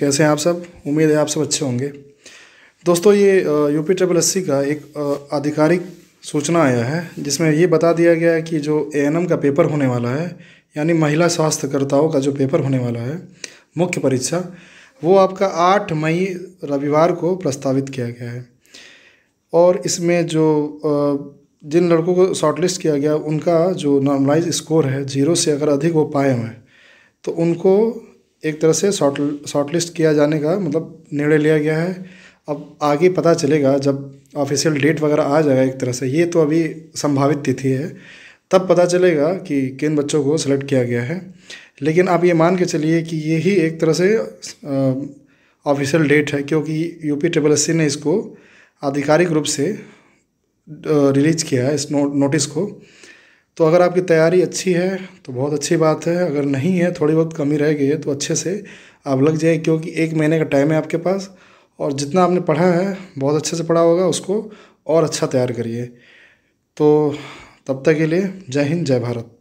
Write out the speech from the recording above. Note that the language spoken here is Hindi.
कैसे हैं आप सब उम्मीद है आप सब अच्छे होंगे दोस्तों ये यूपी ट्रिपल एस का एक आधिकारिक सूचना आया है जिसमें ये बता दिया गया है कि जो ए का पेपर होने वाला है यानी महिला स्वास्थ्यकर्ताओं का जो पेपर होने वाला है मुख्य परीक्षा वो आपका आठ मई रविवार को प्रस्तावित किया गया है और इसमें जो जिन लड़कों को शॉर्टलिस्ट किया गया उनका जो नॉर्मलाइज स्कोर है जीरो से अगर अधिक वो पाए हुए हैं तो उनको एक तरह से शॉर्ट शॉर्ट लिस्ट किया जाने का मतलब निर्णय लिया गया है अब आगे पता चलेगा जब ऑफिशियल डेट वगैरह आ जाएगा एक तरह से ये तो अभी संभावित तिथि है तब पता चलेगा कि किन बच्चों को सेलेक्ट किया गया है लेकिन आप ये मान के चलिए कि ये ही एक तरह से ऑफिशियल डेट है क्योंकि यूपी ट्रिपल एस ने इसको आधिकारिक रूप से रिलीज किया है इस नो, नोटिस को तो अगर आपकी तैयारी अच्छी है तो बहुत अच्छी बात है अगर नहीं है थोड़ी बहुत कमी रह गई है तो अच्छे से आप लग जाए क्योंकि एक महीने का टाइम है आपके पास और जितना आपने पढ़ा है बहुत अच्छे से पढ़ा होगा उसको और अच्छा तैयार करिए तो तब तक के लिए जय हिंद जय भारत